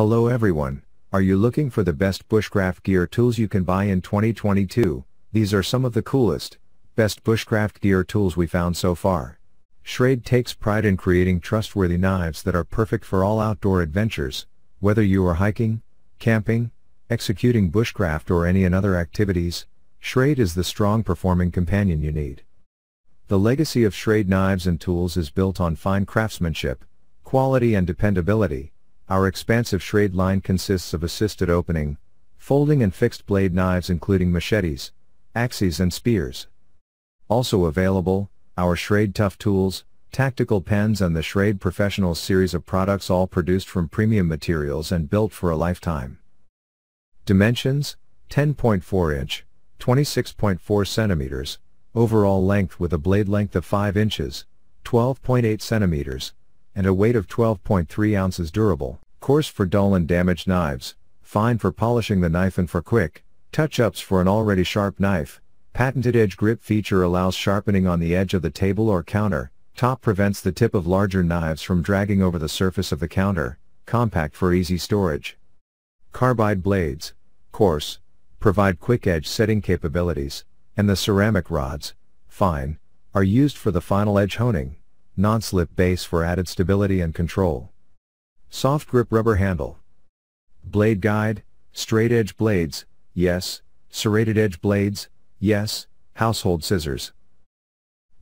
Hello everyone, are you looking for the best bushcraft gear tools you can buy in 2022? These are some of the coolest, best bushcraft gear tools we found so far. Schrade takes pride in creating trustworthy knives that are perfect for all outdoor adventures, whether you are hiking, camping, executing bushcraft or any other activities, Schrade is the strong performing companion you need. The legacy of Schrade knives and tools is built on fine craftsmanship, quality and dependability, our expansive Schrade line consists of assisted opening, folding and fixed blade knives including machetes, axes and spears. Also available, our Shrade Tough Tools, Tactical Pens and the Shrade Professional series of products all produced from premium materials and built for a lifetime. Dimensions, 10.4 inch, 26.4 centimeters, overall length with a blade length of 5 inches, 12.8 centimeters, and a weight of 12.3 ounces durable, coarse for dull and damaged knives, fine for polishing the knife and for quick, touch-ups for an already sharp knife, patented edge grip feature allows sharpening on the edge of the table or counter, top prevents the tip of larger knives from dragging over the surface of the counter, compact for easy storage. Carbide blades, coarse, provide quick edge setting capabilities, and the ceramic rods, fine, are used for the final edge honing non-slip base for added stability and control. Soft grip rubber handle. Blade guide, straight edge blades, yes, serrated edge blades, yes, household scissors.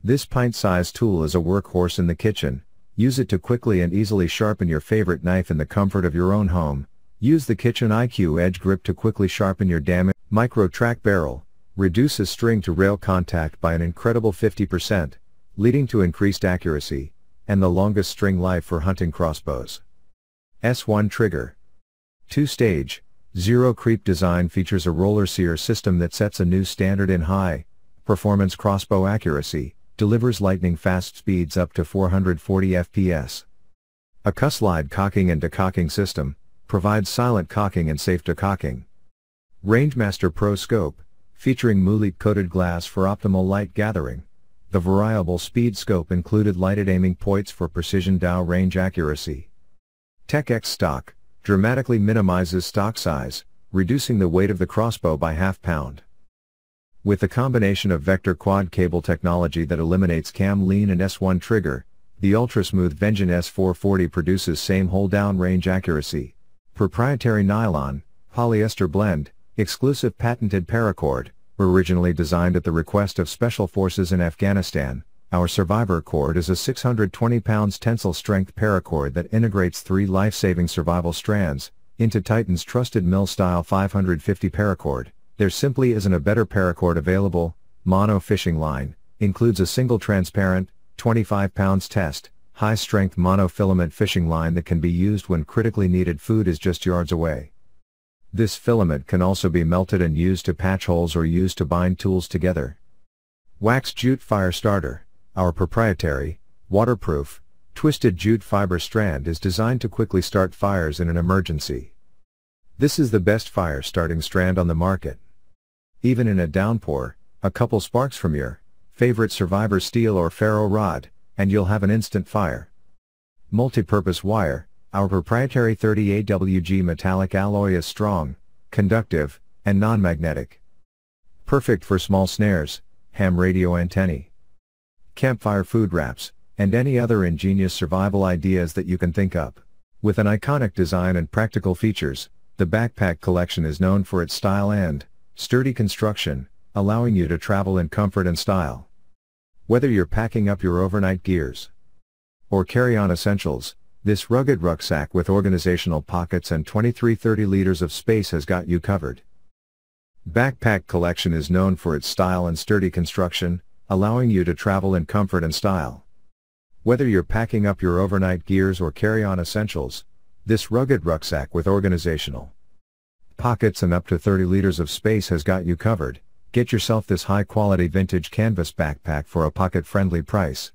This pint-sized tool is a workhorse in the kitchen, use it to quickly and easily sharpen your favorite knife in the comfort of your own home, use the Kitchen IQ edge grip to quickly sharpen your damaged micro track barrel, reduces string to rail contact by an incredible 50%, leading to increased accuracy, and the longest string life for hunting crossbows. S1 Trigger 2-stage, zero creep design features a roller sear system that sets a new standard in high performance crossbow accuracy, delivers lightning fast speeds up to 440 FPS. A cuslide cocking and decocking system, provides silent cocking and safe decocking. Rangemaster Pro Scope, featuring Muleep coated glass for optimal light gathering, the variable speed scope included lighted aiming points for precision Dow range accuracy. TechX stock dramatically minimizes stock size, reducing the weight of the crossbow by half pound. With the combination of vector quad cable technology that eliminates cam lean and S1 trigger, the ultra-smooth Vengeance S440 produces same hold down range accuracy. Proprietary nylon, polyester blend, exclusive patented paracord, were originally designed at the request of special forces in Afghanistan. Our survivor cord is a 620 pounds tensile strength paracord that integrates three life-saving survival strands into Titan's trusted mill-style 550 paracord. There simply isn't a better paracord available. Mono fishing line includes a single transparent 25 pounds test high-strength monofilament fishing line that can be used when critically needed food is just yards away. This filament can also be melted and used to patch holes or used to bind tools together. Wax Jute Fire Starter, our proprietary, waterproof, twisted jute fiber strand is designed to quickly start fires in an emergency. This is the best fire starting strand on the market. Even in a downpour, a couple sparks from your favorite survivor steel or ferro rod, and you'll have an instant fire. Multipurpose wire, our proprietary 30 AWG metallic alloy is strong, conductive, and non-magnetic. Perfect for small snares, ham radio antennae, campfire food wraps, and any other ingenious survival ideas that you can think up. With an iconic design and practical features, the backpack collection is known for its style and sturdy construction, allowing you to travel in comfort and style. Whether you're packing up your overnight gears or carry on essentials, this rugged rucksack with organizational pockets and 2330 liters of space has got you covered. Backpack Collection is known for its style and sturdy construction, allowing you to travel in comfort and style. Whether you're packing up your overnight gears or carry-on essentials, this rugged rucksack with organizational pockets and up to 30 liters of space has got you covered. Get yourself this high-quality vintage canvas backpack for a pocket-friendly price.